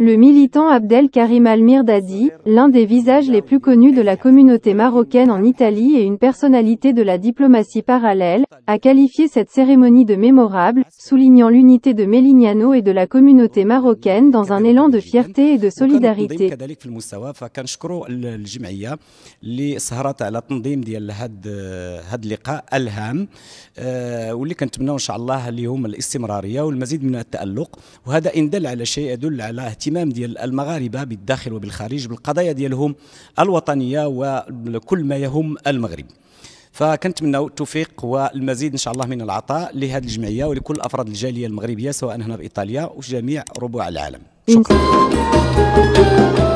Le militant Abdel Karim al Dadi, l'un des visages les plus connus de la communauté marocaine en Italie et une personnalité de la diplomatie parallèle, a qualifié cette cérémonie de mémorable, soulignant l'unité de Melignano et de la communauté marocaine dans un élan de fierté et de solidarité. Euh, الاهتمام ديال المغاربه بالداخل وبالخارج بالقضايا ديالهم الوطنيه وكل ما يهم المغرب فكنتمنى التوفيق والمزيد ان شاء الله من العطاء لهذه الجمعيه ولكل افراد الجاليه المغربيه سواء هنا بايطاليا وجميع ربوع العالم شكرا